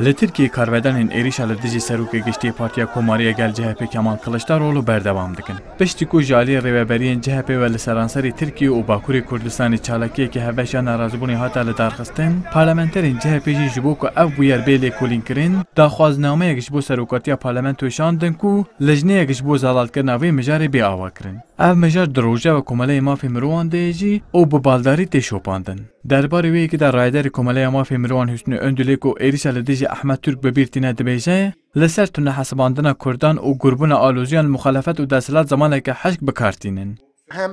Li Tirkiyê karvedanên êrişa li dijî serokê giştî Partiya Komariya Gel CHP Kemal Kılıçdaroğlu berdewam dikin. Piştî ku jaliyê rêveberiyên CHP ve li seranserê Tirkiye û Bakurê Kurdistanê çalakiyekî heveşa nerazbûnê hata li darxistin, parlamenterên CHP jî ji bo ku ev bû yerbêlê kolîn kirin, daxwaznameyek ji bo serokatiya parlamentoyê şandin ku lejneyek ji bo zalatkirina vê mijarê bê ava kirin. Ev mijar di roja ve komeleyê mafê mirovan de jî û bi baldarî tê şopandin. دربارەی وەیەکدا ڕایداری کۆمەلای مافی مرۆوان هوستنی ئەندولێک و ئێریشە لە دژی ئەحمە تورک بەبیرتینە دەبێژەیە لەسەر تونە حەسەباندنە کوردان و گوربوونە ئالۆزیان مخالەفەت و دەسەلات زمانێکە حەشک بکارتینن. Hem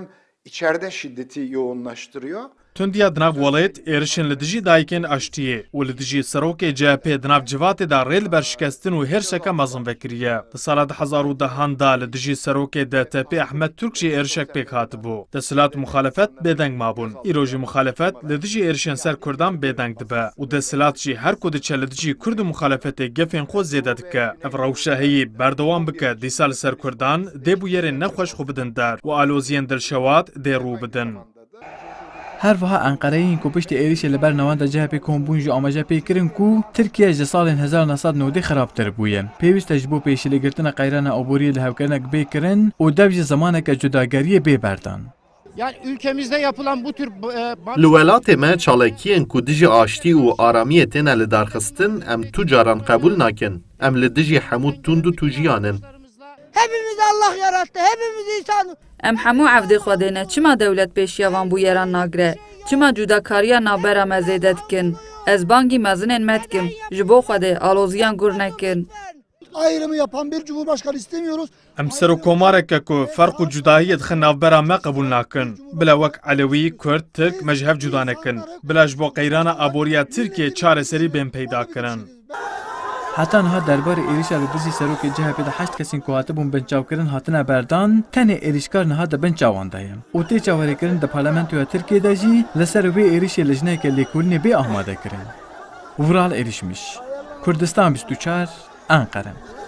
içeride şiddeti yoğunlaştırıyor تندیا دناو ولایت ایرشن لدجی دایکن اشتیه و لدجی سروک جهپی دناو جوات دا ریل برشکستن و هر شکا مزن وکریه ده سال ده هزار و دهان دا لدجی سروک ده تپی احمد ترکچی ایرشک پیک هات بو ده سلات مخالفت بدنگ مابون ایروژی مخالفت لدجی ایرشن سر کردان بدنگ دبه و ده سلات جی هر کد چه لدجی کرد مخالفت گفین خود زیده دکه اف روشهی بردوان بکه دیسال سر کردان ده بو نخوش خوبدن در و آلوزین دلشوات ده رو بدن هر وها انقره این کو پشت ایریش لبر نوان جه به کن بونج آمجه کو ترکیه از سال هزار خرابتر نوده خراب تر بویه پیویست جبو پیش لگرتن قیران عبوری لحوکرنک و دوج زمانه که جداگریه بی بردن یعنی لولات ما چالاکی انکو دجی آشتی و آرامی تینا درخستن ام تو جاران قبول ناکن ام لدجی حمود دو تو جیانن Allah yarattı. Hepimiz insan. Em hemû evdê xwe dêne çima dewletpêşiya van bû yeran nagire. Çima cudakariya navbera me zêde dikin. Ez bangî mezinên me dikim. Ji aloziyan gur ayrımı yapan bir cumhurbaşkanı istemiyoruz. Em seru komareke ku farku û cudahiyê dixin me qebûl nakin. Bila wek Elewî, Kurd, türk me ji hev cuda nekin. Bila ji bo qeyrana aboriya Tirkiye çareserî bên peyda kirin. حتی آنها دربار ایریش الوبوسی سروک جه پیدا هشت کسین که هاتبون بنچاو کردن هاتنه بردان تنه ایریشکار نها ده بنچاوان دایم او تی چاوری کردن ده پارلمنتویا ترکیه ده جی لسر وی ایریش لجنه که لیکولنی بی آماده کرن ورال ایریشمیش کردستان 24 انقره